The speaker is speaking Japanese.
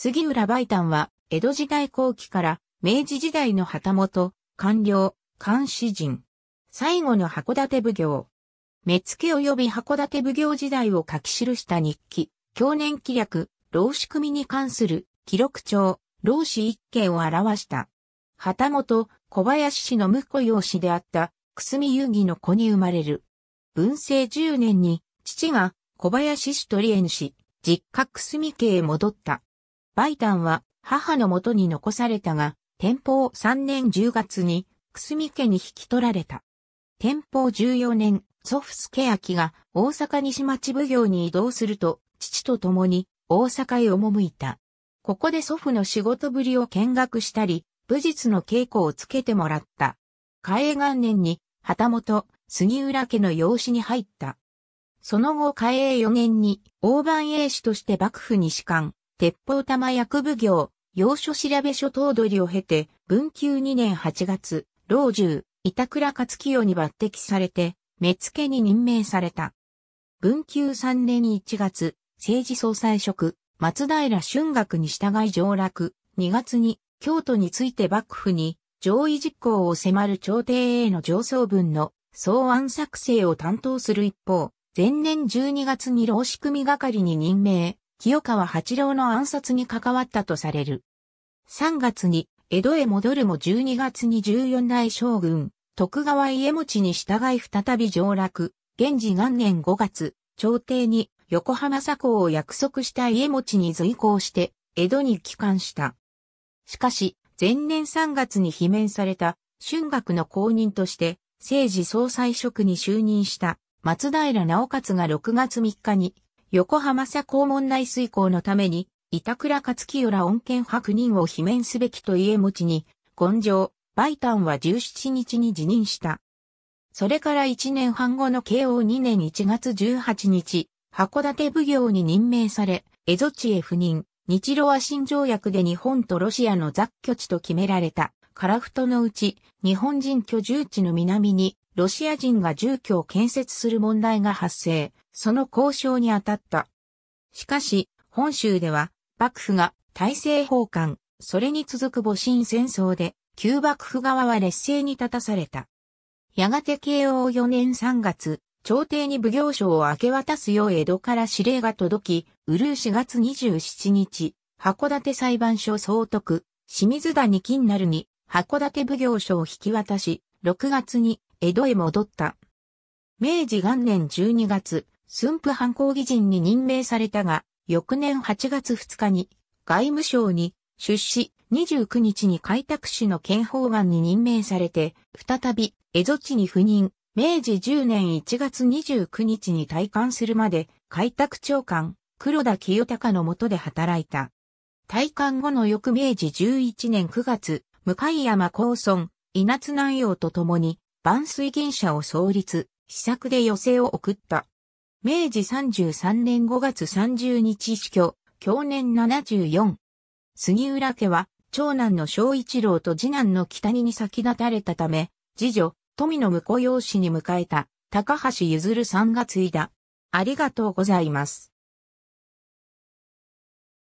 杉浦梅丹は、江戸時代後期から明治時代の旗本、官僚、監視人。最後の函館奉行。目付及び函館奉行時代を書き記した日記、去年記略、老子組に関する記録帳、老子一景を表した。旗本、小林氏の婿養子であった、くすみ遊戯の子に生まれる。文政十年に、父が小林氏とリエン実家くすみ家へ戻った。バイタンは母のもとに残されたが、天保3年10月に、久住家に引き取られた。天保14年、祖父助明が大阪西町奉行に移動すると、父と共に大阪へ赴いた。ここで祖父の仕事ぶりを見学したり、武術の稽古をつけてもらった。嘉永元年に、旗本、杉浦家の養子に入った。その後嘉永4年に、大番栄氏として幕府に仕官。鉄砲玉薬部業、要所調べ所頭取を経て、文久2年8月、老中、板倉勝清に抜擢されて、目付に任命された。文久3年1月、政治総裁職、松平春学に従い上落、2月に京都について幕府に上位実行を迫る朝廷への上層文の草案作成を担当する一方、前年12月に老仕組係に任命清川八郎の暗殺に関わったとされる。3月に江戸へ戻るも12月に14代将軍、徳川家持に従い再び上洛。現時元年5月、朝廷に横浜佐近を約束した家持に随行して、江戸に帰還した。しかし、前年3月に罷免された、春学の公認として、政治総裁職に就任した、松平直勝が6月3日に横浜社公門内遂行のために、板倉勝清ら恩恵白人を罷免すべきと家持ちに、根性、バイタンは17日に辞任した。それから1年半後の慶応2年1月18日、函館奉行に任命され、蝦夷地へ赴任、日露和新条約で日本とロシアの雑居地と決められた、カラフトのうち、日本人居住地の南に、ロシア人が住居を建設する問題が発生。その交渉に当たった。しかし、本州では、幕府が大政奉還、それに続く母親戦争で、旧幕府側は劣勢に立たされた。やがて慶応4年3月、朝廷に奉行所を明け渡すよう江戸から指令が届き、うるう4月27日、函館裁判所総督、清水谷金なるに、函館奉行所を引き渡し、6月に江戸へ戻った。明治元年12月、駿府藩公議人に任命されたが、翌年8月2日に外務省に出資29日に開拓使の憲法官に任命されて、再び蝦夷地に赴任、明治10年1月29日に退官するまで開拓長官黒田清隆の下で働いた。退官後の翌明治11年9月、向山高村、稲津南洋と共に、万水銀社を創立、施策で寄せを送った。明治33年5月30日死去、去年74。杉浦家は、長男の小一郎と次男の北にに先立たれたため、次女、富の婿養子に迎えた、高橋譲さんが継いだ。ありがとうございます。